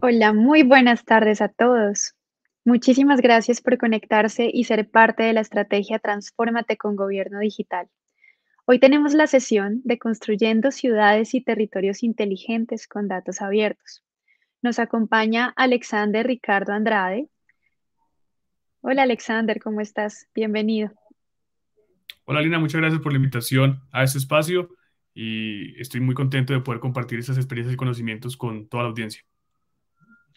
Hola, muy buenas tardes a todos. Muchísimas gracias por conectarse y ser parte de la estrategia Transfórmate con Gobierno Digital. Hoy tenemos la sesión de Construyendo Ciudades y Territorios Inteligentes con Datos Abiertos. Nos acompaña Alexander Ricardo Andrade, Hola Alexander, ¿cómo estás? Bienvenido. Hola Lina, muchas gracias por la invitación a este espacio y estoy muy contento de poder compartir esas experiencias y conocimientos con toda la audiencia.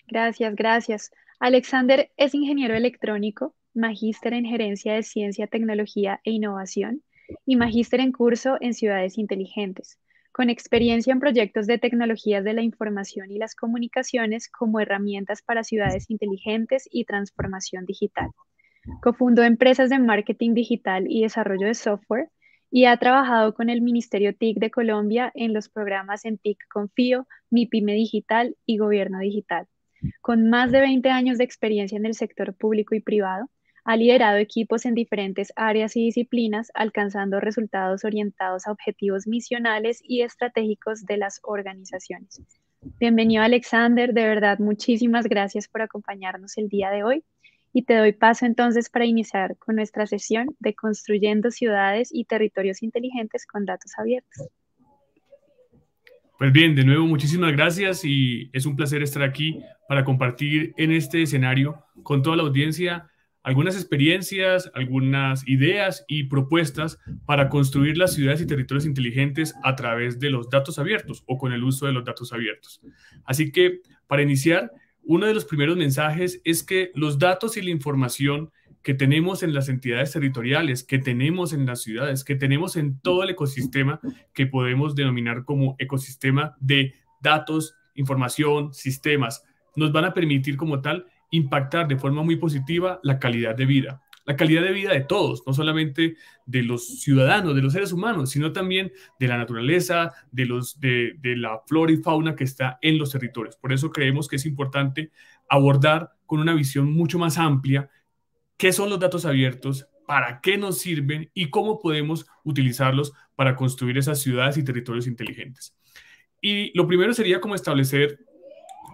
Gracias, gracias. Alexander es ingeniero electrónico, magíster en gerencia de ciencia, tecnología e innovación y magíster en curso en ciudades inteligentes con experiencia en proyectos de tecnologías de la información y las comunicaciones como herramientas para ciudades inteligentes y transformación digital. Cofundó empresas de marketing digital y desarrollo de software y ha trabajado con el Ministerio TIC de Colombia en los programas en TIC Confío, Mi Pyme Digital y Gobierno Digital. Con más de 20 años de experiencia en el sector público y privado, ha liderado equipos en diferentes áreas y disciplinas, alcanzando resultados orientados a objetivos misionales y estratégicos de las organizaciones. Bienvenido Alexander, de verdad muchísimas gracias por acompañarnos el día de hoy y te doy paso entonces para iniciar con nuestra sesión de Construyendo Ciudades y Territorios Inteligentes con Datos Abiertos. Pues bien, de nuevo muchísimas gracias y es un placer estar aquí para compartir en este escenario con toda la audiencia algunas experiencias, algunas ideas y propuestas para construir las ciudades y territorios inteligentes a través de los datos abiertos o con el uso de los datos abiertos. Así que, para iniciar, uno de los primeros mensajes es que los datos y la información que tenemos en las entidades territoriales, que tenemos en las ciudades, que tenemos en todo el ecosistema que podemos denominar como ecosistema de datos, información, sistemas, nos van a permitir como tal impactar de forma muy positiva la calidad de vida, la calidad de vida de todos, no solamente de los ciudadanos, de los seres humanos, sino también de la naturaleza, de, los, de, la flora y fauna que está en los territorios. Por eso creemos que es importante abordar con una visión mucho más amplia qué son los datos abiertos, para qué nos sirven y cómo podemos utilizarlos para construir esas ciudades y territorios inteligentes. Y lo primero sería como establecer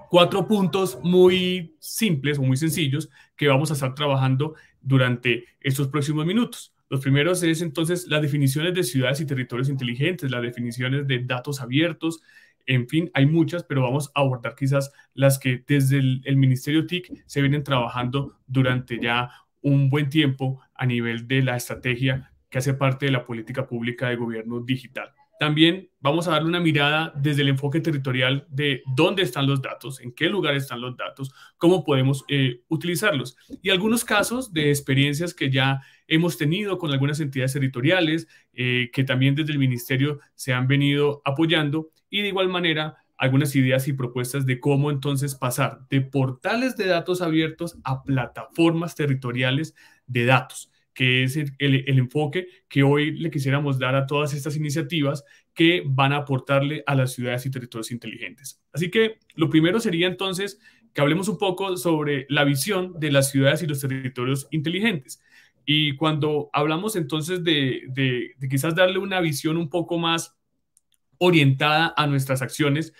cuatro puntos muy simples o muy sencillos que vamos a estar trabajando durante estos próximos minutos. Los primeros es entonces las definiciones de ciudades y territorios inteligentes, las definiciones de datos abiertos, en fin, hay muchas, pero vamos a abordar quizás las que desde el, Ministerio TIC se vienen trabajando durante ya un buen tiempo a nivel de la estrategia que hace parte de la política pública de gobierno digital. También vamos a darle una mirada desde el enfoque territorial de dónde están los datos, en qué lugar están los datos, cómo podemos eh, utilizarlos. Y algunos casos de experiencias que ya hemos tenido con algunas entidades territoriales eh, que también desde el ministerio se han venido apoyando y de igual manera algunas ideas y propuestas de cómo entonces pasar de portales de datos abiertos a plataformas territoriales de datos que es el, enfoque que hoy le quisiéramos dar a todas estas iniciativas que van a aportarle a las ciudades y territorios inteligentes. Así que lo primero sería entonces que hablemos un poco sobre la visión de las ciudades y los territorios inteligentes. Y cuando hablamos entonces de, de quizás darle una visión un poco más orientada a nuestras acciones,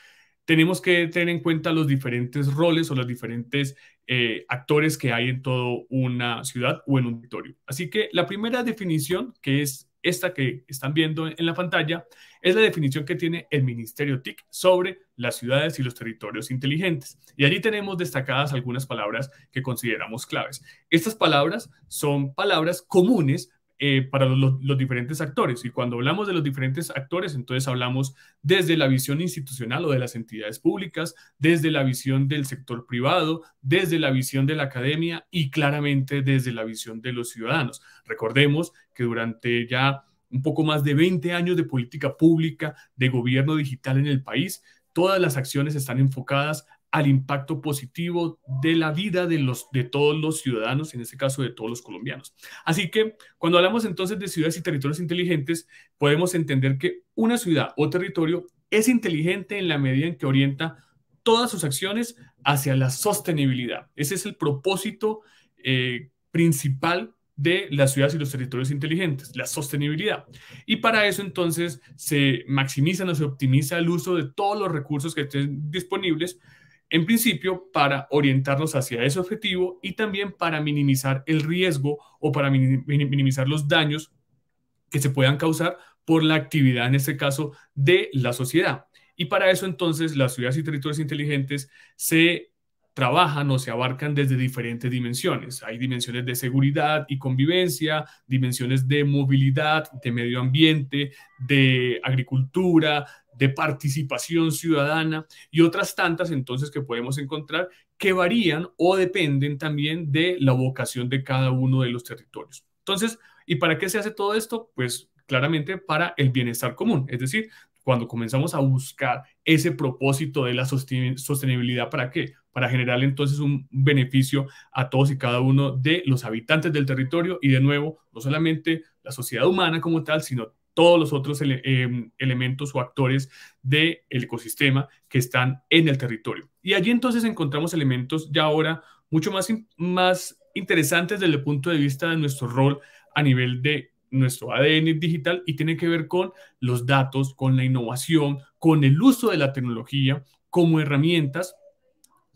tenemos que tener en cuenta los diferentes roles o las diferentes eh, actores que hay en toda una ciudad o en un territorio. Así que la primera definición, que es esta que están viendo en la pantalla, es la definición que tiene el Ministerio TIC sobre las ciudades y los territorios inteligentes. Y allí tenemos destacadas algunas palabras que consideramos claves. Estas palabras son palabras comunes eh, para los, los, diferentes actores. Y cuando hablamos de los diferentes actores, entonces hablamos desde la visión institucional o de las entidades públicas, desde la visión del sector privado, desde la visión de la academia y claramente desde la visión de los ciudadanos. Recordemos que durante ya un poco más de 20 años de política pública, de gobierno digital en el país, todas las acciones están enfocadas al impacto positivo de la vida de, los, de todos los ciudadanos, en este caso de todos los colombianos. Así que cuando hablamos entonces de ciudades y territorios inteligentes, podemos entender que una ciudad o territorio es inteligente en la medida en que orienta todas sus acciones hacia la sostenibilidad. Ese es el propósito eh, principal de las ciudades y los territorios inteligentes, la sostenibilidad. Y para eso entonces se maximiza o se optimiza el uso de todos los recursos que estén disponibles en principio para orientarnos hacia ese objetivo y también para minimizar el riesgo o para minimizar los daños que se puedan causar por la actividad, en este caso, de la sociedad. Y para eso entonces las ciudades y territorios inteligentes se trabajan o se abarcan desde diferentes dimensiones. Hay dimensiones de seguridad y convivencia, dimensiones de movilidad, de medio ambiente, de agricultura, de participación ciudadana y otras tantas entonces que podemos encontrar que varían o dependen también de la vocación de cada uno de los territorios. Entonces, ¿y para qué se hace todo esto? Pues claramente para el bienestar común, es decir, cuando comenzamos a buscar ese propósito de la sostenibilidad, ¿para qué? Para generar entonces un beneficio a todos y cada uno de los habitantes del territorio y de nuevo, no solamente la sociedad humana como tal, sino todos los otros em, elementos o actores del ecosistema que están en el territorio. Y allí entonces encontramos elementos ya ahora mucho más, más interesantes desde el punto de vista de nuestro rol a nivel de nuestro ADN digital y tiene que ver con los datos, con la innovación, con el uso de la tecnología como herramientas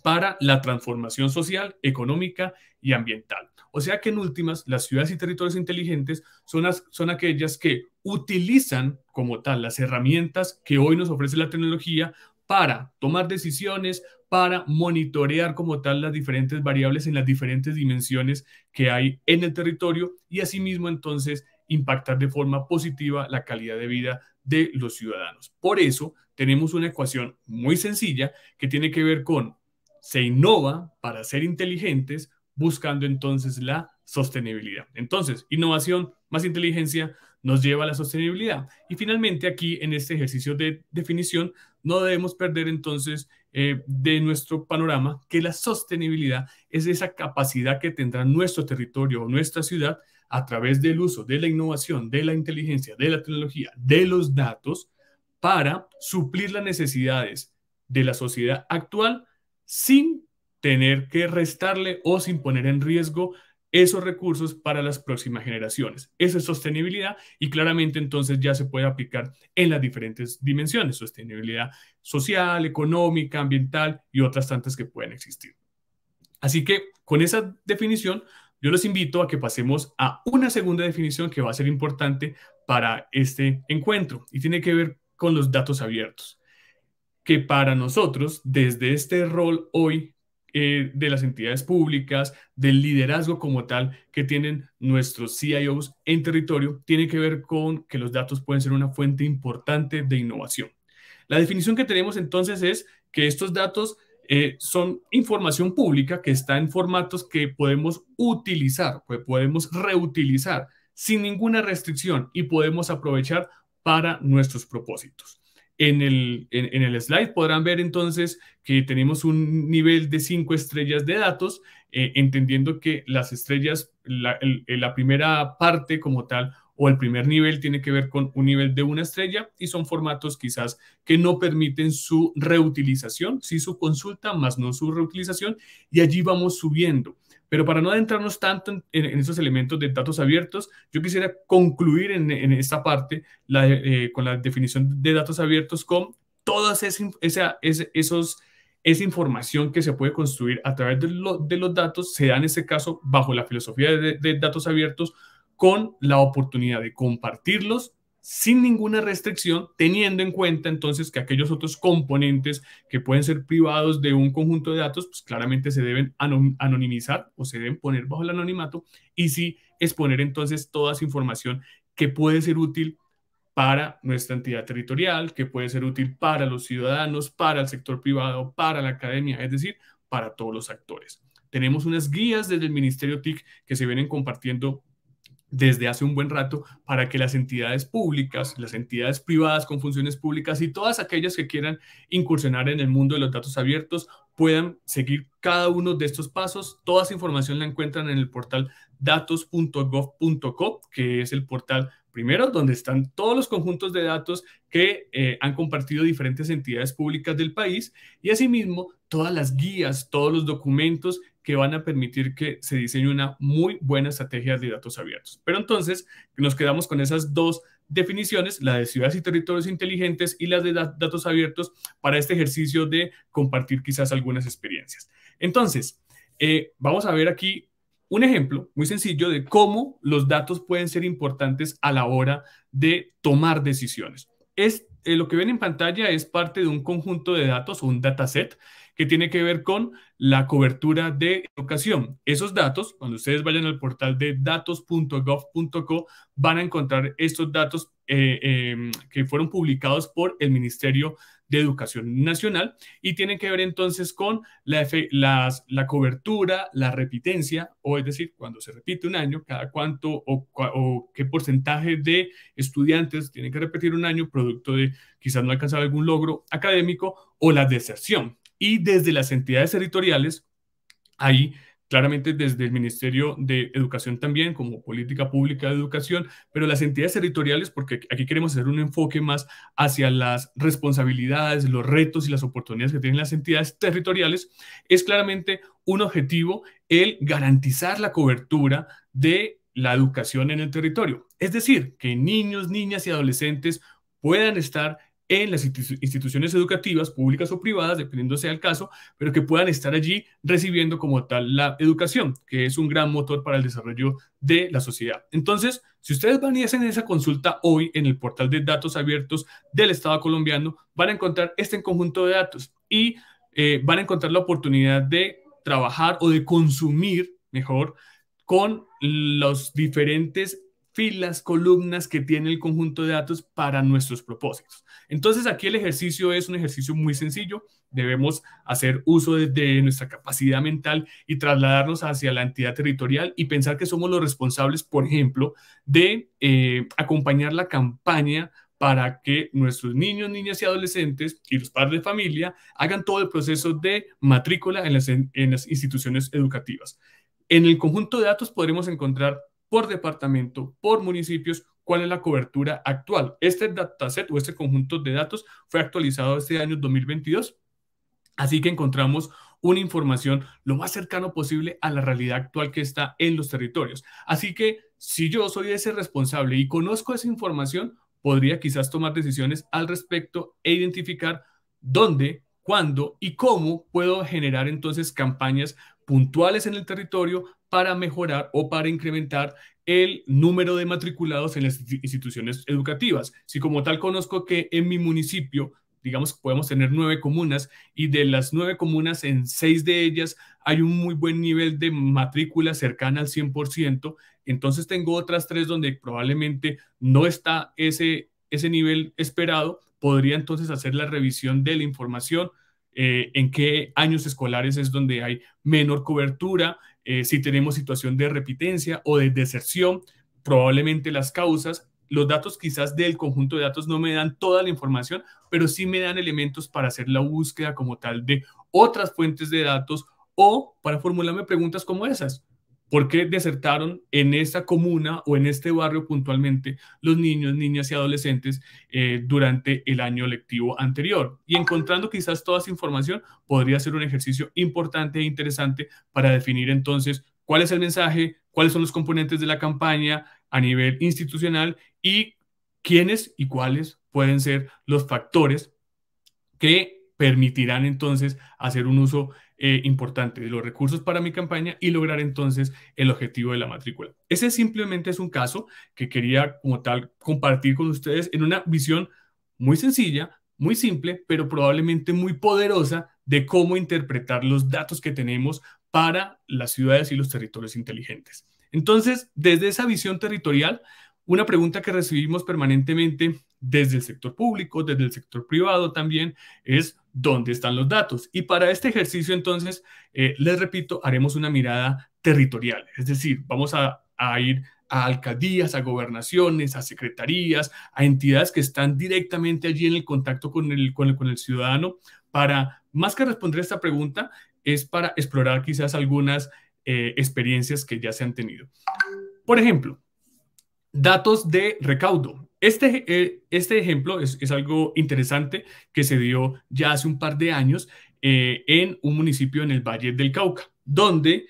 para la transformación social, económica y ambiental. O sea que en últimas, las ciudades y territorios inteligentes son, aquellas que utilizan como tal las herramientas que hoy nos ofrece la tecnología para tomar decisiones, para monitorear como tal las diferentes variables en las diferentes dimensiones que hay en el territorio y asimismo entonces impactar de forma positiva la calidad de vida de los ciudadanos. Por eso tenemos una ecuación muy sencilla que tiene que ver con se innova para ser inteligentes, buscando entonces la sostenibilidad. Entonces, innovación más inteligencia nos lleva a la sostenibilidad. Y finalmente, aquí en este ejercicio de definición, no debemos perder entonces eh, de nuestro panorama que la sostenibilidad es esa capacidad que tendrá nuestro territorio o nuestra ciudad a través del uso de la innovación, de la inteligencia, de la tecnología, de los datos, para suplir las necesidades de la sociedad actual sin tener que restarle o sin poner en riesgo esos recursos para las próximas generaciones. Esa es sostenibilidad y claramente entonces ya se puede aplicar en las diferentes dimensiones, sostenibilidad social, económica, ambiental y otras tantas que pueden existir. Así que con esa definición, yo los invito a que pasemos a una segunda definición que va a ser importante para este encuentro y tiene que ver con los datos abiertos que para nosotros, desde este rol hoy eh, de las entidades públicas, del liderazgo como tal que tienen nuestros CIOs en territorio, tiene que ver con que los datos pueden ser una fuente importante de innovación. La definición que tenemos entonces es que estos datos eh, son información pública que está en formatos que podemos utilizar, que podemos reutilizar sin ninguna restricción y podemos aprovechar para nuestros propósitos. En el, slide podrán ver entonces que tenemos un nivel de cinco estrellas de datos, eh, entendiendo que las estrellas, la, eh, la primera parte como tal o el primer nivel tiene que ver con un nivel de una estrella y son formatos quizás que no permiten su reutilización, sí su consulta, más no su reutilización, y allí vamos subiendo. Pero para no adentrarnos tanto en, esos elementos de datos abiertos, yo quisiera concluir en, esta parte eh, con la definición de datos abiertos con todas esa, esos, esa información que se puede construir a través de, los datos se da en este caso bajo la filosofía de datos abiertos con la oportunidad de compartirlos sin ninguna restricción, teniendo en cuenta entonces que aquellos otros componentes que pueden ser privados de un conjunto de datos, pues claramente se deben anonimizar o se deben poner bajo el anonimato y sí exponer entonces toda esa información que puede ser útil para nuestra entidad territorial, que puede ser útil para los ciudadanos, para el sector privado, para la academia, es decir, para todos los actores. Tenemos unas guías desde el Ministerio TIC que se vienen compartiendo desde hace un buen rato para que las entidades públicas, las entidades privadas con funciones públicas y todas aquellas que quieran incursionar en el mundo de los datos abiertos puedan seguir cada uno de estos pasos. Toda esa información la encuentran en el portal datos.gov.co, que es el portal primero donde están todos los conjuntos de datos que eh, han compartido diferentes entidades públicas del país y asimismo todas las guías, todos los documentos que van a permitir que se diseñe una muy buena estrategia de datos abiertos. Pero entonces nos quedamos con esas dos definiciones, la de ciudades y territorios inteligentes y las de datos abiertos para este ejercicio de compartir quizás algunas experiencias. Entonces, eh, vamos a ver aquí un ejemplo muy sencillo de cómo los datos pueden ser importantes a la hora de tomar decisiones. Es, eh, lo que ven en pantalla es parte de un conjunto de datos, un dataset, que tiene que ver con la cobertura de educación. Esos datos, cuando ustedes vayan al portal de datos.gov.co, van a encontrar estos datos eh, em, que fueron publicados por el Ministerio de Educación Nacional y tienen que ver entonces con la, cobertura, la repitencia, o es decir, cuando se repite un año, cada cuánto o, o qué porcentaje de estudiantes tienen que repetir un año producto de quizás no alcanzar algún logro académico o la deserción y desde las entidades territoriales, ahí claramente desde el Ministerio de Educación también, como política pública de educación, pero las entidades territoriales, porque aquí queremos hacer un enfoque más hacia las responsabilidades, los retos y las oportunidades que tienen las entidades territoriales, es claramente un objetivo el garantizar la cobertura de la educación en el territorio. Es decir, que niños, niñas y adolescentes puedan estar en las instituciones educativas, públicas o privadas, dependiendo sea el caso, pero que puedan estar allí recibiendo como tal la educación, que es un gran motor para el desarrollo de la sociedad. Entonces, si ustedes van y hacen esa consulta hoy en el portal de datos abiertos del Estado colombiano, van a encontrar este conjunto de datos y eh, van a encontrar la oportunidad de trabajar o de consumir mejor con los diferentes filas, columnas que tiene el conjunto de datos para nuestros propósitos. Entonces aquí el ejercicio es un ejercicio muy sencillo. Debemos hacer uso de, nuestra capacidad mental y trasladarnos hacia la entidad territorial y pensar que somos los responsables, por ejemplo, de eh, acompañar la campaña para que nuestros niños, niñas y adolescentes y los padres de familia hagan todo el proceso de matrícula en las, en las instituciones educativas. En el conjunto de datos podremos encontrar por departamento, por municipios, cuál es la cobertura actual. Este dataset o este conjunto de datos fue actualizado este año 2022, así que encontramos una información lo más cercano posible a la realidad actual que está en los territorios. Así que si yo soy ese responsable y conozco esa información, podría quizás tomar decisiones al respecto e identificar dónde, cuándo y cómo puedo generar entonces campañas puntuales en el territorio para mejorar o para incrementar el número de matriculados en las instituciones educativas. Si como tal conozco que en mi municipio, digamos, podemos tener nueve comunas y de las nueve comunas, en seis de ellas hay un muy buen nivel de matrícula cercana al 100%, entonces tengo otras tres donde probablemente no está ese, ese nivel esperado, podría entonces hacer la revisión de la información eh, en qué años escolares es donde hay menor cobertura, eh, si tenemos situación de repitencia o de deserción, probablemente las causas. Los datos quizás del conjunto de datos no me dan toda la información, pero sí me dan elementos para hacer la búsqueda como tal de otras fuentes de datos o para formularme preguntas como esas. ¿Por qué desertaron en esta comuna o en este barrio puntualmente los niños, niñas y adolescentes eh, durante el año lectivo anterior? Y encontrando quizás toda esa información podría ser un ejercicio importante e interesante para definir entonces cuál es el mensaje, cuáles son los componentes de la campaña a nivel institucional y quiénes y cuáles pueden ser los factores que permitirán entonces hacer un uso eh, importante de los recursos para mi campaña y lograr entonces el objetivo de la matrícula. Ese simplemente es un caso que quería como tal compartir con ustedes en una visión muy sencilla, muy simple, pero probablemente muy poderosa de cómo interpretar los datos que tenemos para las ciudades y los territorios inteligentes. Entonces, desde esa visión territorial, una pregunta que recibimos permanentemente desde el sector público, desde el sector privado también, es dónde están los datos. Y para este ejercicio, entonces, eh, les repito, haremos una mirada territorial, es decir, vamos a, ir a alcaldías, a gobernaciones, a secretarías, a entidades que están directamente allí en el contacto con el, con el, ciudadano, para, más que responder esta pregunta, es para explorar quizás algunas eh, experiencias que ya se han tenido. Por ejemplo, datos de recaudo. Este, eh, este ejemplo es, algo interesante que se dio ya hace un par de años eh, en un municipio en el Valle del Cauca, donde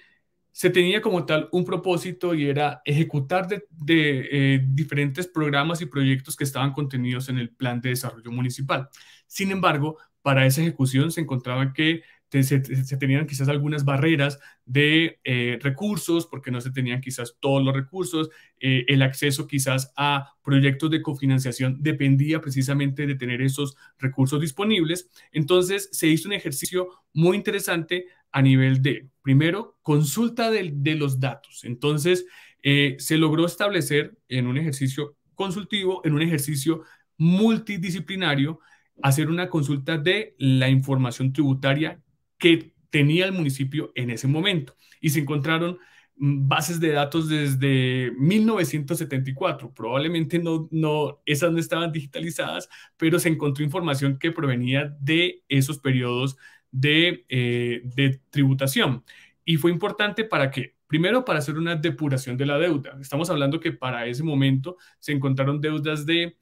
se tenía como tal un propósito y era ejecutar de, eh, diferentes programas y proyectos que estaban contenidos en el plan de desarrollo municipal. Sin embargo, para esa ejecución se encontraba que se, tenían quizás algunas barreras de eh, recursos, porque no se tenían quizás todos los recursos, eh, el acceso quizás a proyectos de cofinanciación dependía precisamente de tener esos recursos disponibles. Entonces se hizo un ejercicio muy interesante a nivel de, primero, consulta de, los datos. Entonces eh, se logró establecer en un ejercicio consultivo, en un ejercicio multidisciplinario, hacer una consulta de la información tributaria que tenía el municipio en ese momento. Y se encontraron mm, bases de datos desde 1974. Probablemente no, no, esas no estaban digitalizadas, pero se encontró información que provenía de esos periodos de, eh, de tributación. Y fue importante para que, primero, para hacer una depuración de la deuda. Estamos hablando que para ese momento se encontraron deudas de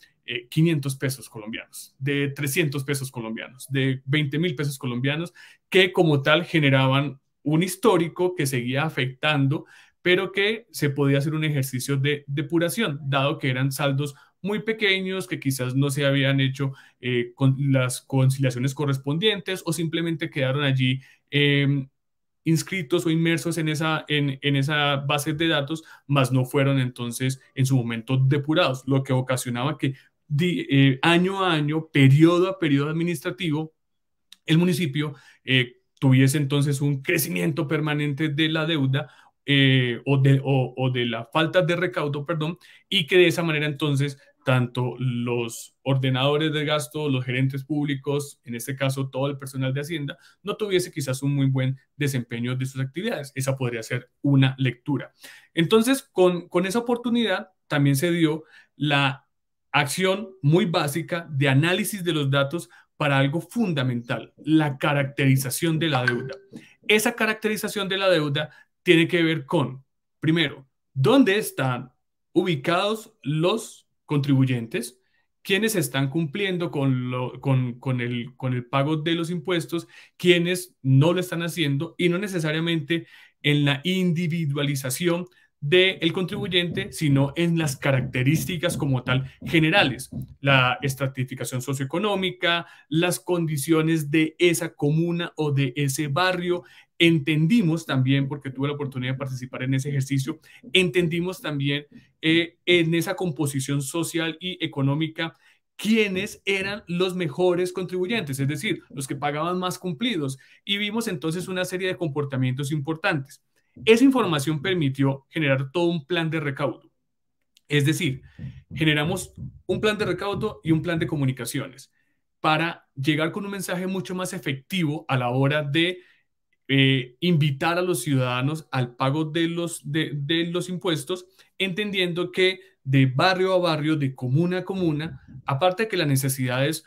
500 eh, pesos colombianos, de 300 pesos colombianos, de 20 mil pesos colombianos, que como tal generaban un histórico que seguía afectando, pero que se podía hacer un ejercicio de depuración, dado que eran saldos muy pequeños que quizás no se habían hecho eh, con las conciliaciones correspondientes o simplemente quedaron allí em, inscritos o inmersos en esa, en, en, esa base de datos, mas no fueron entonces en su momento depurados, lo que ocasionaba que eh, año a año, periodo a periodo administrativo, el municipio eh, tuviese entonces un crecimiento permanente de la deuda eh, o, de, o, de la falta de recaudo, perdón, y que de esa manera entonces tanto los ordenadores de gasto, los gerentes públicos, en este caso todo el personal de Hacienda, no tuviese quizás un muy buen desempeño de sus actividades. Esa podría ser una lectura. Entonces, con, con esa oportunidad también se dio la acción muy básica de análisis de los datos para algo fundamental, la caracterización de la deuda. Esa caracterización de la deuda tiene que ver con, primero, dónde están ubicados los contribuyentes, quiénes están cumpliendo con, con, el, el pago de los impuestos, quiénes no lo están haciendo y no necesariamente en la individualización del contribuyente, sino en las características como tal generales, la estratificación socioeconómica, las condiciones de esa comuna o de ese barrio. Entendimos también, porque tuve la oportunidad de participar en ese ejercicio, entendimos también eh, en esa composición social y económica quiénes eran los mejores contribuyentes, es decir, los que pagaban más cumplidos. Y vimos entonces una serie de comportamientos importantes esa información permitió generar todo un plan de recaudo. Es decir, generamos un plan de recaudo y un plan de comunicaciones para llegar con un mensaje mucho más efectivo a la hora de eh, invitar a los ciudadanos al pago de los, de, los impuestos, entendiendo que de barrio a barrio, de comuna a comuna, aparte de que las necesidades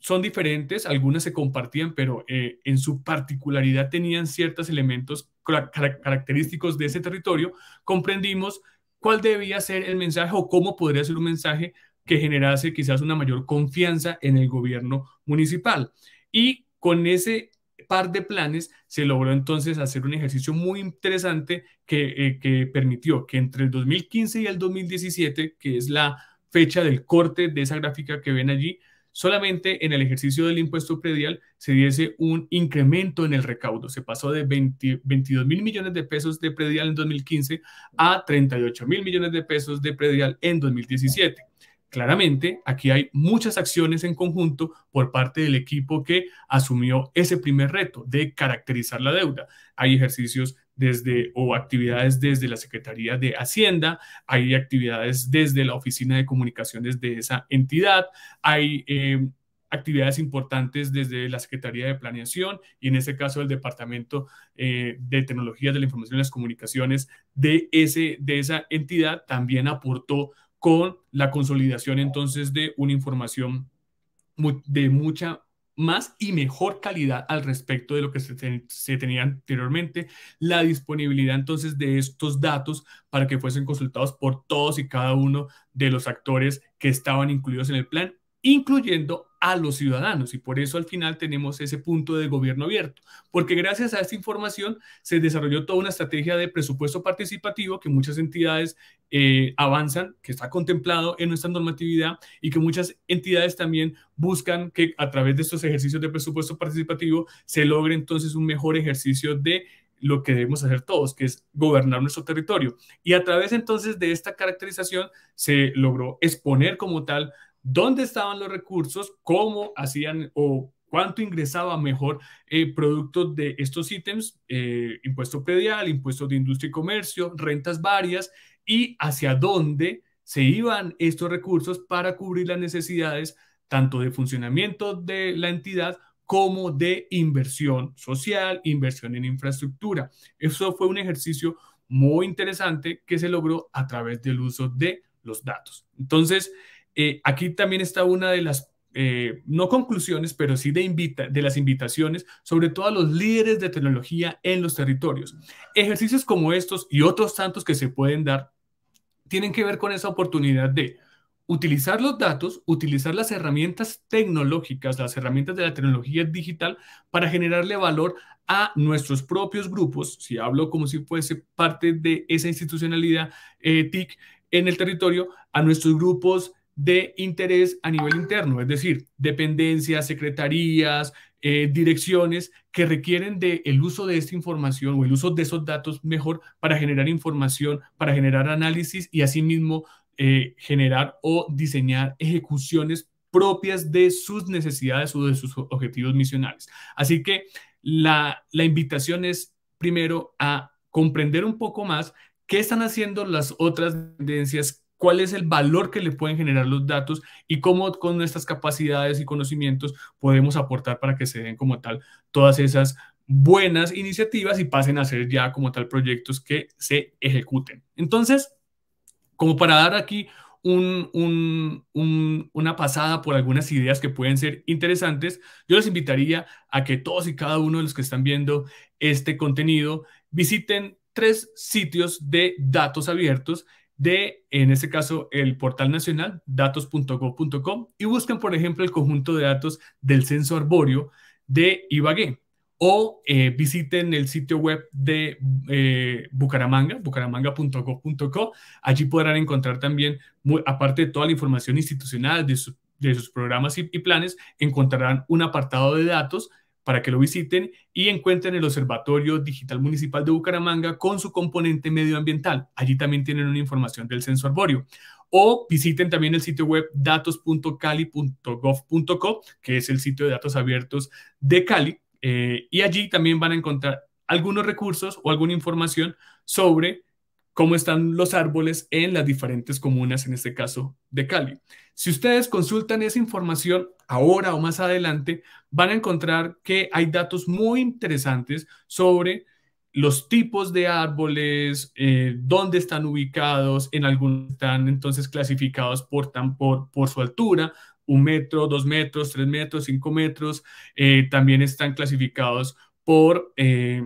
son diferentes, algunas se compartían, pero eh, en su particularidad tenían ciertos elementos característicos de ese territorio, comprendimos cuál debía ser el mensaje o cómo podría ser un mensaje que generase quizás una mayor confianza en el gobierno municipal. Y con ese par de planes se logró entonces hacer un ejercicio muy interesante que, eh, que permitió que entre el 2015 y el 2017, que es la fecha del corte de esa gráfica que ven allí, solamente en el ejercicio del impuesto predial se diese un incremento en el recaudo. Se pasó de 22 mil millones de pesos de predial en 2015 a 38 mil millones de pesos de predial en 2017. Claramente, aquí hay muchas acciones en conjunto por parte del equipo que asumió ese primer reto de caracterizar la deuda. Hay ejercicios desde o actividades desde la Secretaría de Hacienda, hay actividades desde la Oficina de Comunicaciones de esa entidad, hay eh, actividades importantes desde la Secretaría de Planeación y en ese caso el Departamento eh, de Tecnologías de la Información y las Comunicaciones de, ese, de esa entidad también aportó con la consolidación entonces de una información de mucha más y mejor calidad al respecto de lo que se, tenía anteriormente, la disponibilidad entonces de estos datos para que fuesen consultados por todos y cada uno de los actores que estaban incluidos en el plan, incluyendo a los ciudadanos y por eso al final tenemos ese punto de gobierno abierto, porque gracias a esta información se desarrolló toda una estrategia de presupuesto participativo que muchas entidades eh, avanzan, que está contemplado en nuestra normatividad y que muchas entidades también buscan que a través de estos ejercicios de presupuesto participativo se logre entonces un mejor ejercicio de lo que debemos hacer todos, que es gobernar nuestro territorio. Y a través entonces de esta caracterización se logró exponer como tal dónde estaban los recursos, cómo hacían o cuánto ingresaba mejor el eh, producto de estos ítems, eh, impuesto predial, impuestos de industria y comercio, rentas varias y hacia dónde se iban estos recursos para cubrir las necesidades tanto de funcionamiento de la entidad como de inversión social, inversión en infraestructura. Eso fue un ejercicio muy interesante que se logró a través del uso de los datos. Entonces, eh, aquí también está una de las, eh, no conclusiones, pero sí de, invita de las invitaciones, sobre todo a los líderes de tecnología en los territorios. Ejercicios como estos y otros tantos que se pueden dar tienen que ver con esa oportunidad de utilizar los datos, utilizar las herramientas tecnológicas, las herramientas de la tecnología digital para generarle valor a nuestros propios grupos, si hablo como si fuese parte de esa institucionalidad eh, TIC en el territorio, a nuestros grupos de interés a nivel interno, es decir, dependencias, secretarías, eh, direcciones que requieren del uso de esta información o el uso de esos datos mejor para generar información, para generar análisis y asimismo eh, generar o diseñar ejecuciones propias de sus necesidades o de sus objetivos misionales. Así que la, la invitación es primero a comprender un poco más qué están haciendo las otras dependencias cuál es el valor que le pueden generar los datos y cómo con nuestras capacidades y conocimientos podemos aportar para que se den como tal todas esas buenas iniciativas y pasen a ser ya como tal proyectos que se ejecuten. Entonces, como para dar aquí una pasada por algunas ideas que pueden ser interesantes, yo les invitaría a que todos y cada uno de los que están viendo este contenido visiten tres sitios de datos abiertos de, en este caso, el portal nacional, datos.gov.com, y busquen, por ejemplo, el conjunto de datos del censo arbóreo de Ibagué. O eh, visiten el sitio web de eh, Bucaramanga, bucaramanga.gov.co. Allí podrán encontrar también, muy, aparte de toda la información institucional de, sus programas y planes, encontrarán un apartado de datos para que lo visiten y encuentren el Observatorio Digital Municipal de Bucaramanga con su componente medioambiental. Allí también tienen una información del censo arbóreo. O visiten también el sitio web datos.cali.gov.co, que es el sitio de datos abiertos de Cali. Eh, y allí también van a encontrar algunos recursos o alguna información sobre cómo están los árboles en las diferentes comunas, en este caso de Cali. Si ustedes consultan esa información ahora o más adelante, van a encontrar que hay datos muy interesantes sobre los tipos de árboles, eh, dónde están ubicados, en algunos están entonces clasificados por, por, su altura, un metro, dos metros, tres metros, cinco metros, eh, también están clasificados por... Eh,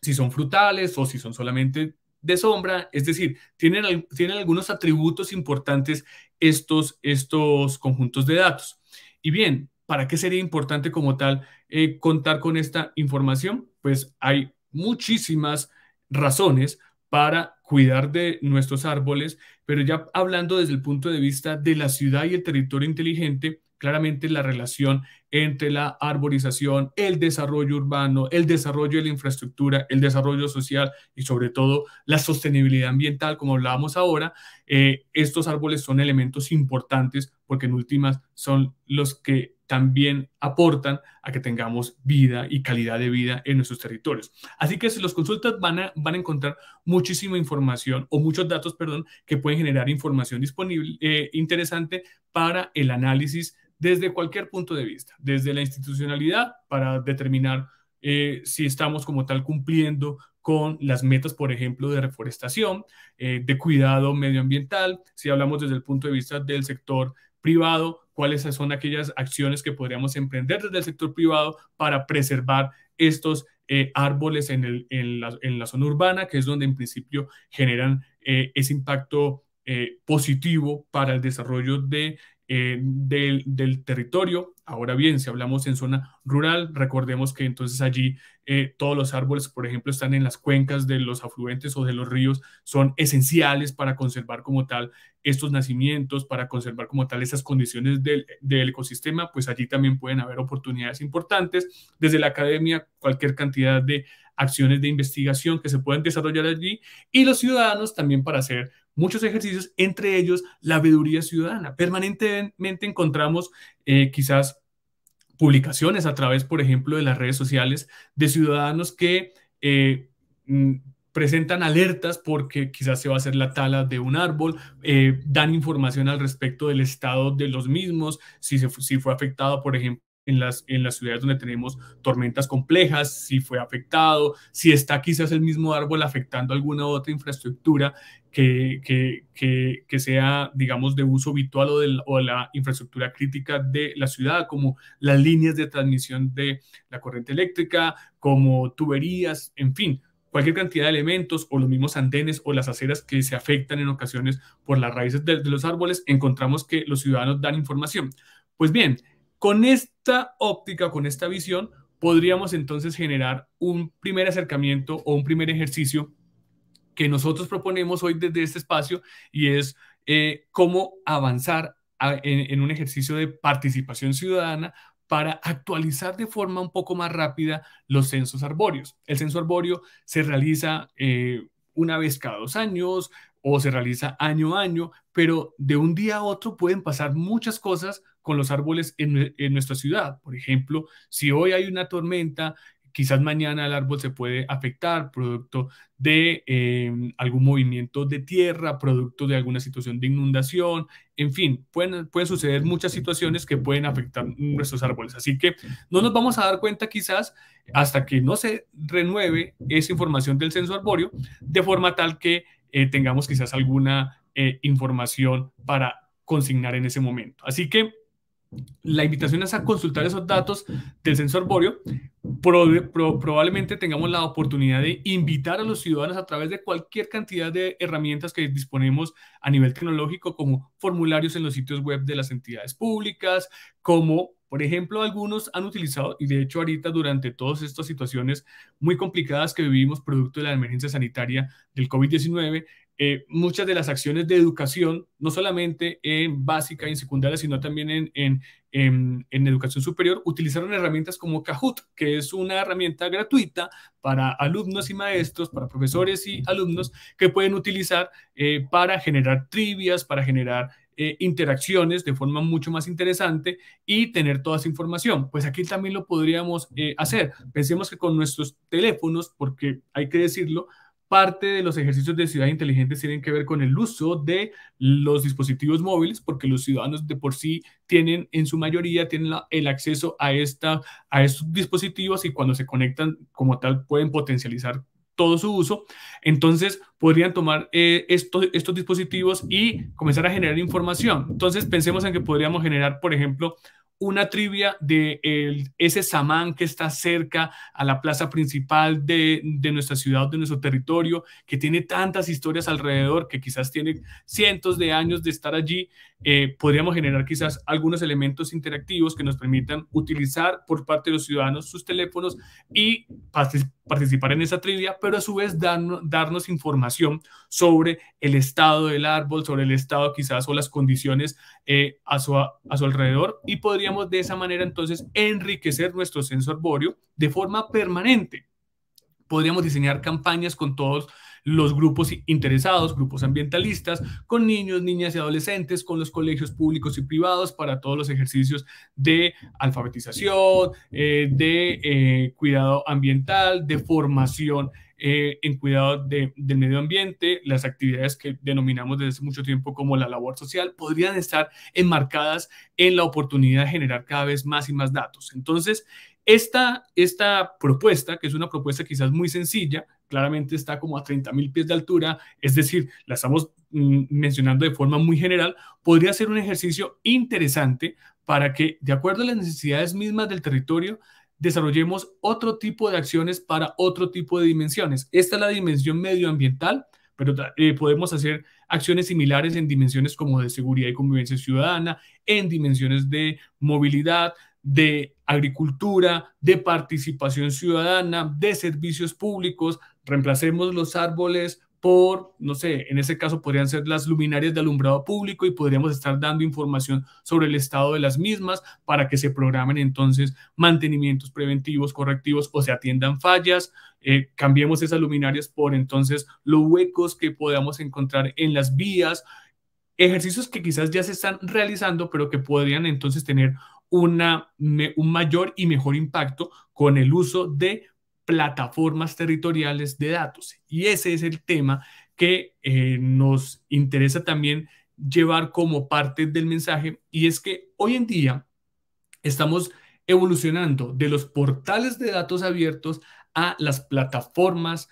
si son frutales o si son solamente de sombra, es decir, tienen, tienen algunos atributos importantes estos, estos conjuntos de datos. Y bien, ¿para qué sería importante como tal eh, contar con esta información? Pues hay muchísimas razones para cuidar de nuestros árboles, pero ya hablando desde el punto de vista de la ciudad y el territorio inteligente, claramente la relación entre la arborización, el desarrollo urbano, el desarrollo de la infraestructura, el desarrollo social y sobre todo la sostenibilidad ambiental, como hablábamos ahora, eh, estos árboles son elementos importantes porque en últimas son los que también aportan a que tengamos vida y calidad de vida en nuestros territorios. Así que si los consultas van a, van a encontrar muchísima información o muchos datos, perdón, que pueden generar información disponible, eh, interesante para el análisis desde cualquier punto de vista, desde la institucionalidad para determinar eh, si estamos como tal cumpliendo con las metas, por ejemplo, de reforestación, eh, de cuidado medioambiental, si hablamos desde el punto de vista del sector privado, cuáles son aquellas acciones que podríamos emprender desde el sector privado para preservar estos eh, árboles en, la, en, la, zona urbana, que es donde en principio generan ese impacto positivo para el desarrollo de eh, del, territorio. Ahora bien, si hablamos en zona rural, recordemos que entonces allí eh, todos los árboles, por ejemplo, están en las cuencas de los afluentes o de los ríos, son esenciales para conservar como tal estos nacimientos, para conservar como tal esas condiciones del, ecosistema, pues allí también pueden haber oportunidades importantes. Desde la academia, cualquier cantidad de acciones de investigación que se puedan desarrollar allí y los ciudadanos también para hacer muchos ejercicios, entre ellos la veeduría ciudadana. Permanentemente encontramos eh, quizás publicaciones a través, por ejemplo, de las redes sociales de ciudadanos que eh, mm, presentan alertas porque quizás se va a hacer la tala de un árbol, eh, dan información al respecto del estado de los mismos, si, si fue afectado, por ejemplo, en las, en las ciudades donde tenemos tormentas complejas, si fue afectado, si está quizás el mismo árbol afectando alguna otra infraestructura que, sea, digamos, de uso habitual o, de, la infraestructura crítica de la ciudad, como las líneas de transmisión de la corriente eléctrica, como tuberías, en fin, cualquier cantidad de elementos o los mismos andenes o las aceras que se afectan en ocasiones por las raíces de, los árboles, encontramos que los ciudadanos dan información. Pues bien, con esta óptica, con esta visión, podríamos entonces generar un primer acercamiento o un primer ejercicio que nosotros proponemos hoy desde este espacio y es eh, cómo avanzar en, un ejercicio de participación ciudadana para actualizar de forma un poco más rápida los censos arbóreos. El censo arbóreo se realiza eh, una vez cada dos años o se realiza año a año, pero de un día a otro pueden pasar muchas cosas con los árboles en, nuestra ciudad. Por ejemplo, si hoy hay una tormenta, quizás mañana el árbol se puede afectar producto de em, algún movimiento de tierra, producto de alguna situación de inundación, en fin, pueden, suceder muchas situaciones que pueden afectar nuestros árboles. Así que no nos vamos a dar cuenta quizás hasta que no se renueve esa información del censo arbóreo, de forma tal que eh, tengamos quizás alguna eh, información para consignar en ese momento. Así que la invitación es a consultar esos datos del sensor Borio. probablemente tengamos la oportunidad de invitar a los ciudadanos a través de cualquier cantidad de herramientas que disponemos a nivel tecnológico, como formularios en los sitios web de las entidades públicas, como, por ejemplo, algunos han utilizado, y de hecho ahorita durante todas estas situaciones muy complicadas que vivimos producto de la emergencia sanitaria del COVID-19, eh, muchas de las acciones de educación, no solamente en básica y en secundaria, sino también en, en, en, educación superior, utilizaron herramientas como Kahoot, que es una herramienta gratuita para alumnos y maestros, para profesores y alumnos, que pueden utilizar eh, para generar trivias, para generar eh, interacciones de forma mucho más interesante y tener toda esa información. Pues aquí también lo podríamos hacer. Pensemos que con nuestros teléfonos, porque hay que decirlo, Parte de los ejercicios de ciudad inteligente tienen que ver con el uso de los dispositivos móviles, porque los ciudadanos de por sí tienen, en su mayoría, tienen el acceso a, esta, a estos dispositivos y cuando se conectan como tal pueden potencializar todo su uso, entonces podrían tomar eh, estos, estos dispositivos y comenzar a generar información. Entonces pensemos en que podríamos generar, por ejemplo, una trivia de ese samán que está cerca a la plaza principal de, nuestra ciudad, de nuestro territorio, que tiene tantas historias alrededor, que quizás tiene cientos de años de estar allí, eh, podríamos generar quizás algunos elementos interactivos que nos permitan utilizar por parte de los ciudadanos sus teléfonos y participar participar en esa trivia, pero a su vez darnos información sobre el estado del árbol, sobre el estado quizás o las condiciones eh, a, su, a su alrededor y podríamos de esa manera entonces enriquecer nuestro censo arbóreo de forma permanente. Podríamos diseñar campañas con todos los grupos interesados, grupos ambientalistas, con niños, niñas y adolescentes, con los colegios públicos y privados para todos los ejercicios de alfabetización, eh, de eh, cuidado ambiental, de formación eh, en cuidado del medio ambiente, las actividades que denominamos desde mucho tiempo como la labor social, podrían estar enmarcadas en la oportunidad de generar cada vez más y más datos. Entonces, esta, esta propuesta, que es una propuesta quizás muy sencilla, claramente está como a 30 mil pies de altura, es decir, la estamos mm, mencionando de forma muy general, podría ser un ejercicio interesante para que, de acuerdo a las necesidades mismas del territorio, desarrollemos otro tipo de acciones para otro tipo de dimensiones. Esta es la dimensión medioambiental, pero eh, podemos hacer acciones similares en dimensiones como de seguridad y convivencia ciudadana, en dimensiones de movilidad, de agricultura, de participación ciudadana, de servicios públicos, Reemplacemos los árboles por, no sé, en ese caso podrían ser las luminarias de alumbrado público y podríamos estar dando información sobre el estado de las mismas para que se programen entonces mantenimientos preventivos, correctivos o se atiendan fallas. Eh, cambiemos esas luminarias por entonces los huecos que podamos encontrar en las vías, ejercicios que quizás ya se están realizando, pero que podrían entonces tener una, un mayor y mejor impacto con el uso de plataformas territoriales de datos. Y ese es el tema que eh, nos interesa también llevar como parte del mensaje y es que hoy en día estamos evolucionando de los portales de datos abiertos a las plataformas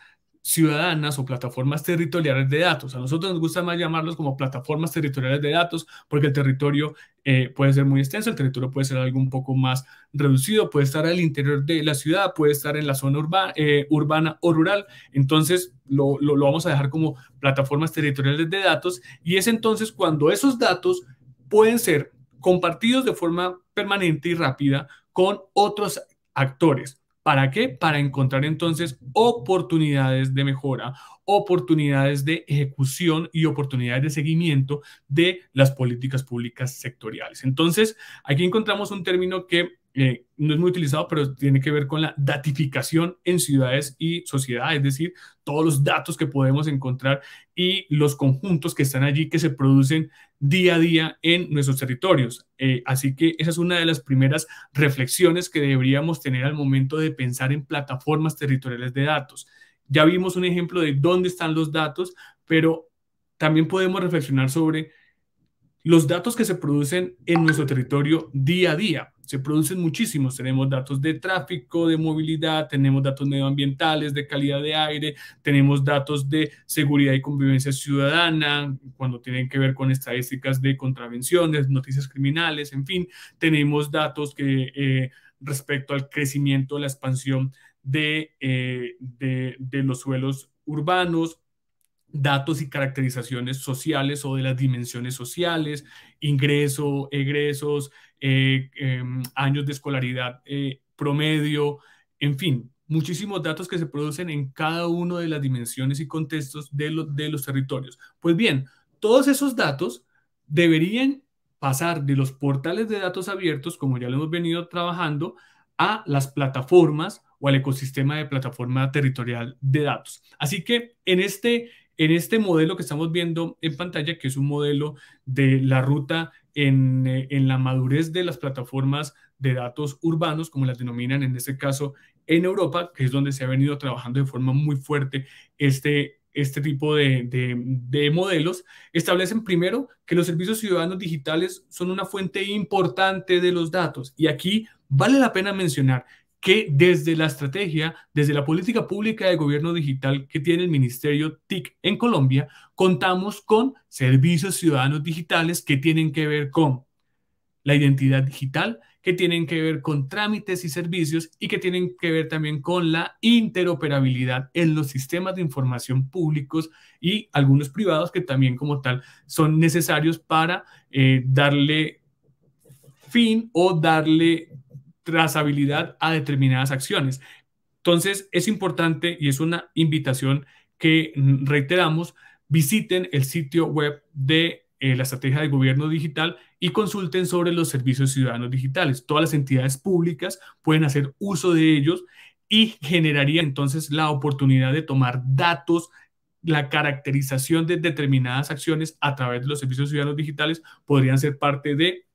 ciudadanas o plataformas territoriales de datos. A nosotros nos gusta más llamarlos como plataformas territoriales de datos porque el territorio eh, puede ser muy extenso, el territorio puede ser algo un poco más reducido, puede estar al interior de la ciudad, puede estar en la zona eh, urbana o rural. Entonces lo, lo, lo vamos a dejar como plataformas territoriales de datos y es entonces cuando esos datos pueden ser compartidos de forma permanente y rápida con otros actores ¿Para qué? Para encontrar entonces oportunidades de mejora, oportunidades de ejecución y oportunidades de seguimiento de las políticas públicas sectoriales. Entonces, aquí encontramos un término que eh, no es muy utilizado, pero tiene que ver con la datificación en ciudades y sociedad, es decir, todos los datos que podemos encontrar y los conjuntos que están allí que se producen día a día en nuestros territorios. Eh, así que esa es una de las primeras reflexiones que deberíamos tener al momento de pensar en plataformas territoriales de datos. Ya vimos un ejemplo de dónde están los datos, pero también podemos reflexionar sobre los datos que se producen en nuestro territorio día a día. Se producen muchísimos. Tenemos datos de tráfico, de movilidad, tenemos datos medioambientales, de calidad de aire, tenemos datos de seguridad y convivencia ciudadana, cuando tienen que ver con estadísticas de contravenciones, noticias criminales, en fin, tenemos datos que eh, respecto al crecimiento, la expansión de eh, los suelos urbanos, datos y caracterizaciones sociales o de las dimensiones sociales, ingreso, egresos, eh, em, años de escolaridad eh, promedio, en fin, muchísimos datos que se producen en cada uno de las dimensiones y contextos de, de los territorios. Pues bien, todos esos datos deberían pasar de los portales de datos abiertos, como ya lo hemos venido trabajando, a las plataformas o al ecosistema de plataforma territorial de datos. Así que en este en este modelo que estamos viendo en pantalla, que es un modelo de la ruta eh, en, la madurez de las plataformas de datos urbanos, como las denominan en este caso en Europa, que es donde se ha venido trabajando de forma muy fuerte este, este tipo de, modelos, establecen primero que los servicios ciudadanos digitales son una fuente importante de los datos. Y aquí vale la pena mencionar que desde la estrategia, desde la política pública de gobierno digital que tiene el Ministerio TIC en Colombia, contamos con servicios ciudadanos digitales que tienen que ver con la identidad digital, que tienen que ver con trámites y servicios y que tienen que ver también con la interoperabilidad en los sistemas de información públicos y algunos privados que también como tal son necesarios para eh, darle fin o darle trazabilidad a determinadas acciones. Entonces, es importante y es una invitación que reiteramos, visiten el sitio web de eh, la estrategia de gobierno digital y consulten sobre los servicios ciudadanos digitales. Todas las entidades públicas pueden hacer uso de ellos y generaría entonces la oportunidad de tomar datos, la caracterización de determinadas acciones a través de los servicios ciudadanos digitales podrían ser parte de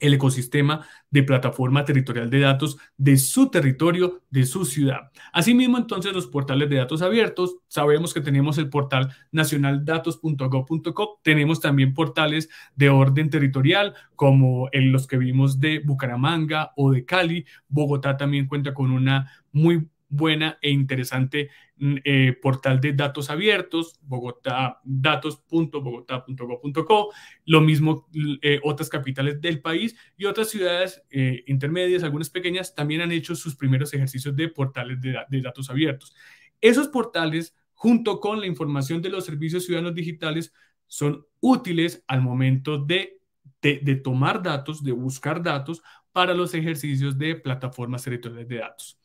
el ecosistema de plataforma territorial de datos de su territorio, de su ciudad. Asimismo, entonces, los portales de datos abiertos, sabemos que tenemos el portal nacionaldatos.gov.co, tenemos también portales de orden territorial, como en los que vimos de Bucaramanga o de Cali. Bogotá también cuenta con una muy buena e interesante Mm, eh, portal de datos abiertos, Bogotá, datos.bogotá.gov.co, lo mismo eh, otras capitales del país y otras ciudades eh, intermedias, algunas pequeñas, también han hecho sus primeros ejercicios de portales de, datos abiertos. Esos portales, junto con la información de los servicios ciudadanos digitales, son útiles al momento de, de, tomar datos, de buscar datos para los ejercicios de plataformas territoriales de datos.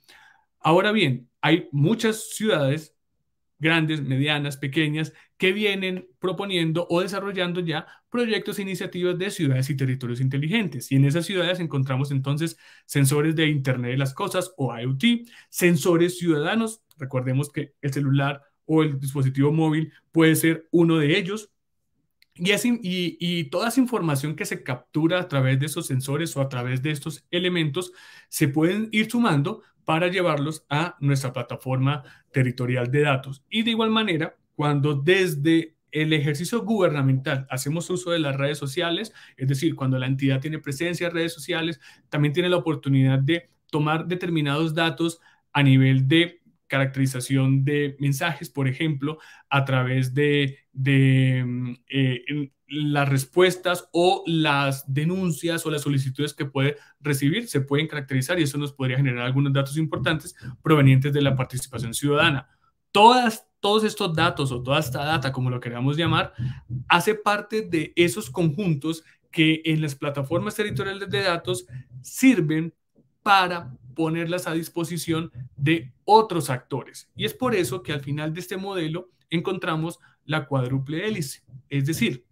Ahora bien, hay muchas ciudades grandes, medianas, pequeñas, que vienen proponiendo o desarrollando ya proyectos e iniciativas de ciudades y territorios inteligentes. Y en esas ciudades encontramos entonces sensores de Internet de las Cosas o IoT, sensores ciudadanos, recordemos que el celular o el dispositivo móvil puede ser uno de ellos. Y, y, toda esa información que se captura a través de esos sensores o a través de estos elementos se pueden ir sumando para llevarlos a nuestra plataforma territorial de datos. Y de igual manera, cuando desde el ejercicio gubernamental hacemos uso de las redes sociales, es decir, cuando la entidad tiene presencia en redes sociales, también tiene la oportunidad de tomar determinados datos a nivel de caracterización de mensajes, por ejemplo, a través de, mm, eh, las respuestas o las denuncias o las solicitudes que puede recibir, se pueden caracterizar y eso nos podría generar algunos datos importantes provenientes de la participación ciudadana. Todas, todos estos datos o toda esta data, como lo queramos llamar, hace parte de esos conjuntos que en las plataformas territoriales de datos sirven para ponerlas a disposición de otros actores. Y es por eso que al final de este modelo encontramos la cuádruple hélice. Es decir,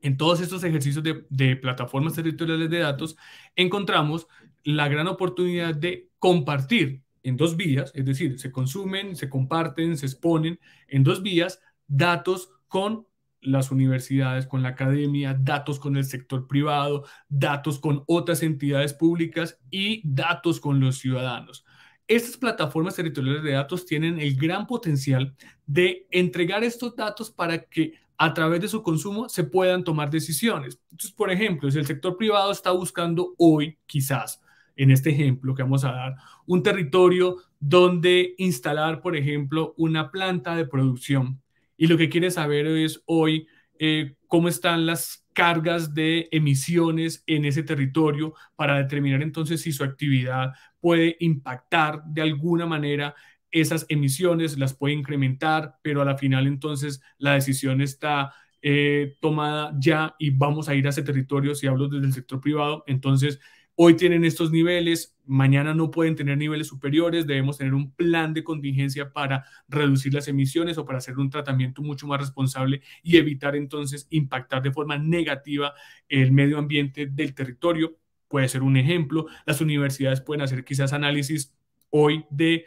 en todos estos ejercicios de, plataformas territoriales de datos, encontramos la gran oportunidad de compartir en dos vías, es decir, se consumen, se comparten, se exponen en dos vías datos con las universidades, con la academia, datos con el sector privado, datos con otras entidades públicas y datos con los ciudadanos. Estas plataformas territoriales de datos tienen el gran potencial de entregar estos datos para que a través de su consumo se puedan tomar decisiones. Entonces, por ejemplo, si el sector privado está buscando hoy, quizás, en este ejemplo que vamos a dar, un territorio donde instalar, por ejemplo, una planta de producción y lo que quiere saber es hoy eh, cómo están las cargas de emisiones en ese territorio para determinar entonces si su actividad puede impactar de alguna manera esas emisiones, las puede incrementar, pero a la final entonces la decisión está eh, tomada ya y vamos a ir a ese territorio, si hablo desde el sector privado, entonces hoy tienen estos niveles, mañana no pueden tener niveles superiores, debemos tener un plan de contingencia para reducir las emisiones o para hacer un tratamiento mucho más responsable y evitar entonces impactar de forma negativa el medio ambiente del territorio. Puede ser un ejemplo, las universidades pueden hacer quizás análisis hoy de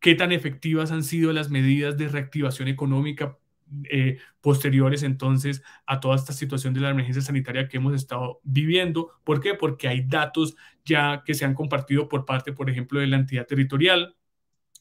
qué tan efectivas han sido las medidas de reactivación económica eh, posteriores entonces a toda esta situación de la emergencia sanitaria que hemos estado viviendo. ¿Por qué? Porque hay datos ya que se han compartido por parte, por ejemplo, de la entidad territorial,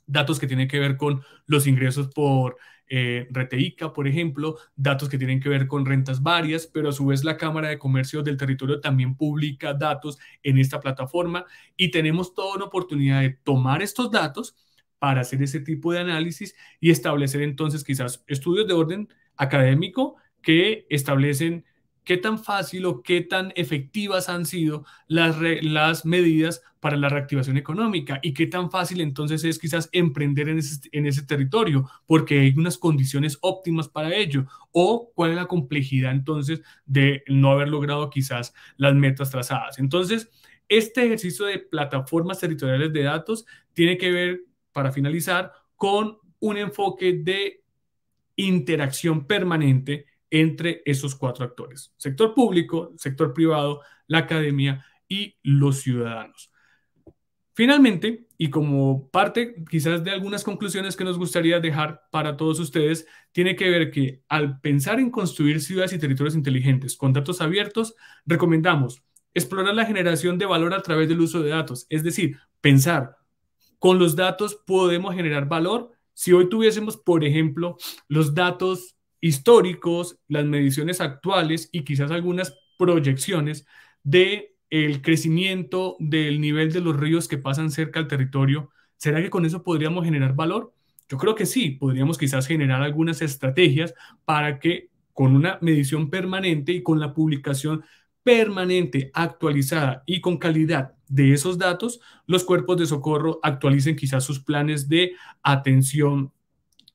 datos que tienen que ver con los ingresos por eh, Reteica, por ejemplo, datos que tienen que ver con rentas varias, pero a su vez la Cámara de Comercio del Territorio también publica datos en esta plataforma y tenemos toda una oportunidad de tomar estos datos para hacer ese tipo de análisis y establecer entonces quizás estudios de orden académico que establecen qué tan fácil o qué tan efectivas han sido las, las medidas para la reactivación económica y qué tan fácil entonces es quizás emprender en ese, en ese territorio porque hay unas condiciones óptimas para ello o cuál es la complejidad entonces de no haber logrado quizás las metas trazadas. Entonces, este ejercicio de plataformas territoriales de datos tiene que ver para finalizar, con un enfoque de interacción permanente entre esos cuatro actores, sector público, sector privado, la academia y los ciudadanos. Finalmente, y como parte quizás de algunas conclusiones que nos gustaría dejar para todos ustedes, tiene que ver que al pensar en construir ciudades y territorios inteligentes con datos abiertos, recomendamos explorar la generación de valor a través del uso de datos, es decir, pensar con los datos podemos generar valor. Si hoy tuviésemos, por ejemplo, los datos históricos, las mediciones actuales y quizás algunas proyecciones de el crecimiento del nivel de los ríos que pasan cerca al territorio, ¿será que con eso podríamos generar valor? Yo creo que sí, podríamos quizás generar algunas estrategias para que con una medición permanente y con la publicación permanente, actualizada y con calidad de esos datos, los cuerpos de socorro actualicen quizás sus planes de atención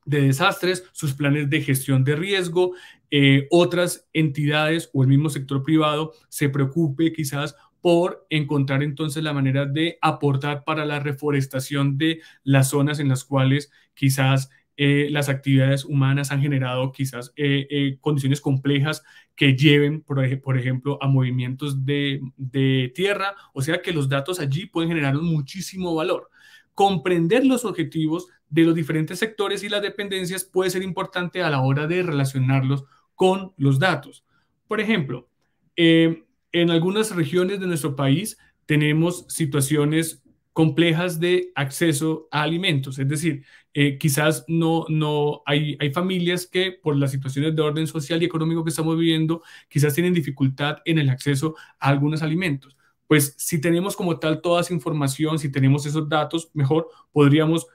de desastres, sus planes de gestión de riesgo, eh, otras entidades o el mismo sector privado se preocupe quizás por encontrar entonces la manera de aportar para la reforestación de las zonas en las cuales quizás eh, las actividades humanas han generado quizás eh, eh, condiciones complejas que lleven, por, ejemplo, a movimientos de, tierra, o sea que los datos allí pueden generar muchísimo valor. Comprender los objetivos de los diferentes sectores y las dependencias puede ser importante a la hora de relacionarlos con los datos. Por ejemplo, en algunas regiones de nuestro país tenemos situaciones complejas de acceso a alimentos. Es decir, eh, quizás no, no hay, hay familias que por las situaciones de orden social y económico que estamos viviendo, quizás tienen dificultad en el acceso a algunos alimentos. Pues si tenemos como tal toda esa información, si tenemos esos datos, mejor podríamos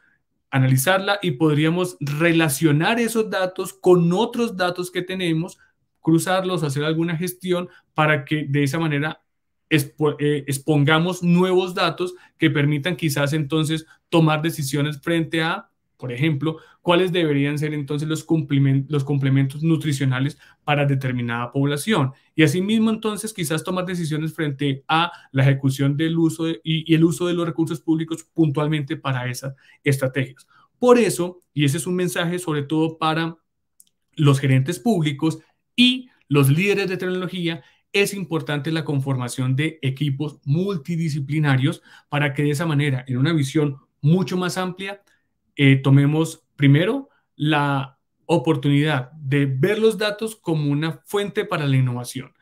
analizarla y podríamos relacionar esos datos con otros datos que tenemos, cruzarlos, hacer alguna gestión para que de esa manera eh, expongamos nuevos datos que permitan quizás entonces tomar decisiones frente a, por ejemplo, cuáles deberían ser entonces los, complementos, nutricionales para determinada población. Y asimismo entonces quizás tomar decisiones frente a la ejecución del uso y el uso de los recursos públicos puntualmente para esas estrategias. Por eso, y ese es un mensaje sobre todo para los gerentes públicos y los líderes de tecnología es importante la conformación de equipos multidisciplinarios para que de esa manera, en una visión mucho más amplia, eh, tomemos primero la oportunidad de ver los datos como una fuente para la innovación.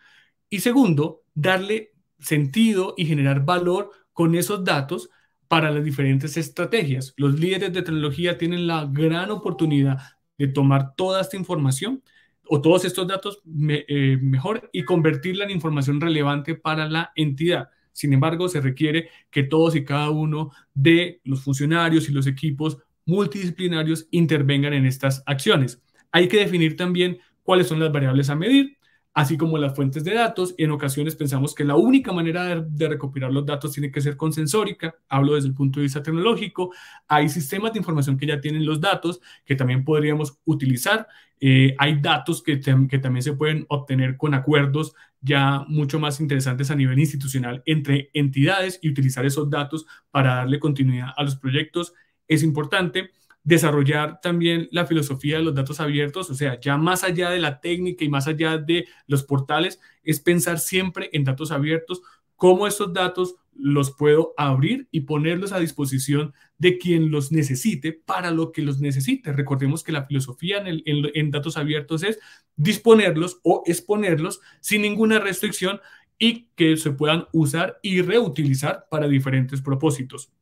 Y segundo, darle sentido y generar valor con esos datos para las diferentes estrategias. Los líderes de tecnología tienen la gran oportunidad de tomar toda esta información o todos estos datos eh, mejor y convertirla en información relevante para la entidad. Sin embargo, se requiere que todos y cada uno de los funcionarios y los equipos multidisciplinarios intervengan en estas acciones. Hay que definir también cuáles son las variables a medir, así como las fuentes de datos, en ocasiones pensamos que la única manera de, recopilar los datos tiene que ser consensórica, hablo desde el punto de vista tecnológico, hay sistemas de información que ya tienen los datos que también podríamos utilizar, eh, hay datos que también se pueden obtener con acuerdos ya mucho más interesantes a nivel institucional entre entidades y utilizar esos datos para darle continuidad a los proyectos es importante desarrollar también la filosofía de los datos abiertos, o sea, ya más allá de la técnica y más allá de los portales, es pensar siempre en datos abiertos, cómo esos datos los puedo abrir y ponerlos a disposición de quien los necesite para lo que los necesite. Recordemos que la filosofía en, en, datos abiertos es disponerlos o exponerlos sin ninguna restricción y que se puedan usar y reutilizar para diferentes propósitos.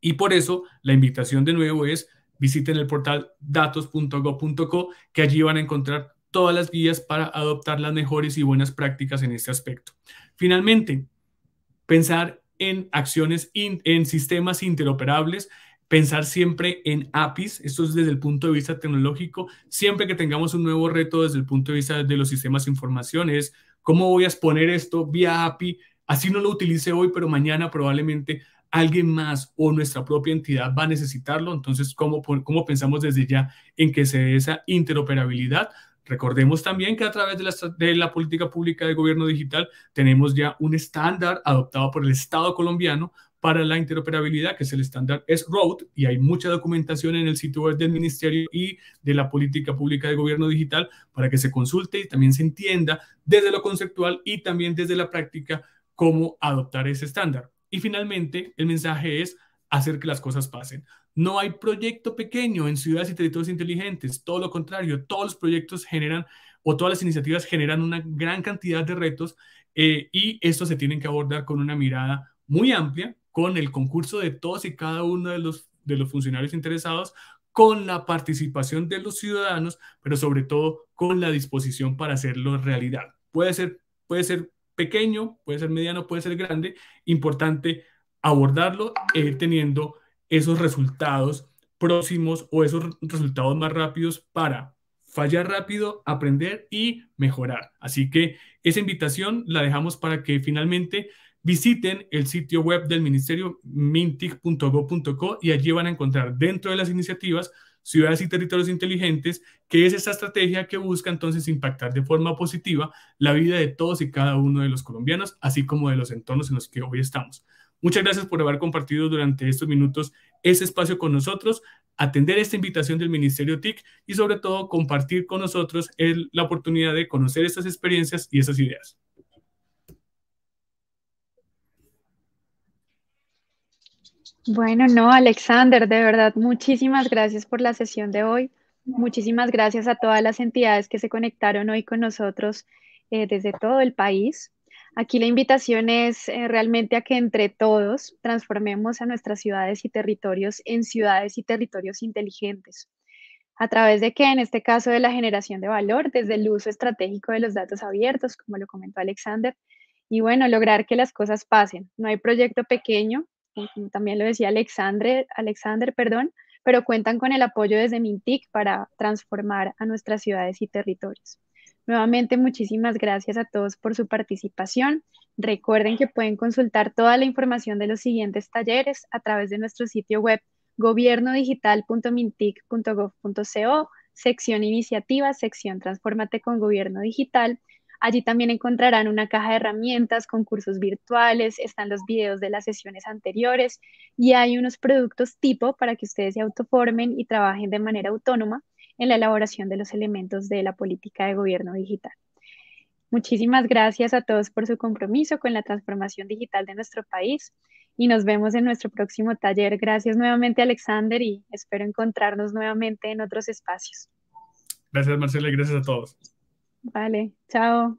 Y por eso la invitación de nuevo es visiten el portal datos.go.co, que allí van a encontrar todas las guías para adoptar las mejores y buenas prácticas en este aspecto. Finalmente, pensar en acciones, en sistemas interoperables, pensar siempre en APIs, esto es desde el punto de vista tecnológico, siempre que tengamos un nuevo reto desde el punto de vista de los sistemas de información cómo voy a exponer esto vía API, así no lo utilice hoy, pero mañana probablemente alguien más o nuestra propia entidad va a necesitarlo. Entonces, ¿cómo, cómo pensamos desde ya en que se dé esa interoperabilidad? Recordemos también que a través de la, política pública de gobierno digital tenemos ya un estándar adoptado por el Estado colombiano para la interoperabilidad, que es el estándar S-ROAD, y hay mucha documentación en el sitio web del Ministerio y de la Política Pública de Gobierno Digital para que se consulte y también se entienda desde lo conceptual y también desde la práctica cómo adoptar ese estándar. Y finalmente, el mensaje es hacer que las cosas pasen. No hay proyecto pequeño en ciudades y territorios inteligentes, todo lo contrario, todos los proyectos generan o todas las iniciativas generan una gran cantidad de retos eh, y estos se tienen que abordar con una mirada muy amplia, con el concurso de todos y cada uno de los, de los funcionarios interesados, con la participación de los ciudadanos, pero sobre todo con la disposición para hacerlo realidad. Puede ser, puede ser pequeño, puede ser mediano, puede ser grande, importante abordarlo e eh, ir teniendo esos resultados próximos o esos resultados más rápidos para fallar rápido, aprender y mejorar. Así que esa invitación la dejamos para que finalmente visiten el sitio web del ministerio Mintic.gov.co y allí van a encontrar dentro de las iniciativas ciudades y territorios inteligentes, que es esa estrategia que busca entonces impactar de forma positiva la vida de todos y cada uno de los colombianos, así como de los entornos en los que hoy estamos. Muchas gracias por haber compartido durante estos minutos ese espacio con nosotros, atender esta invitación del Ministerio TIC y sobre todo compartir con nosotros la oportunidad de conocer estas experiencias y esas ideas. Bueno, no, Alexander, de verdad, muchísimas gracias por la sesión de hoy. Muchísimas gracias a todas las entidades que se conectaron hoy con nosotros eh, desde todo el país. Aquí la invitación es eh, realmente a que entre todos transformemos a nuestras ciudades y territorios en ciudades y territorios inteligentes, a través de que en este caso de la generación de valor, desde el uso estratégico de los datos abiertos, como lo comentó Alexander, y bueno, lograr que las cosas pasen. No hay proyecto pequeño, también lo decía Alexandre, Alexander, perdón, pero cuentan con el apoyo desde Mintic para transformar a nuestras ciudades y territorios. Nuevamente, muchísimas gracias a todos por su participación. Recuerden que pueden consultar toda la información de los siguientes talleres a través de nuestro sitio web gobiernodigital.mintic.gov.co, sección iniciativas, sección transformate con Gobierno Digital Allí también encontrarán una caja de herramientas, concursos virtuales, están los videos de las sesiones anteriores y hay unos productos tipo para que ustedes se autoformen y trabajen de manera autónoma en la elaboración de los elementos de la política de gobierno digital. Muchísimas gracias a todos por su compromiso con la transformación digital de nuestro país y nos vemos en nuestro próximo taller. Gracias nuevamente Alexander y espero encontrarnos nuevamente en otros espacios. Gracias Marcela y gracias a todos. Vale, chao.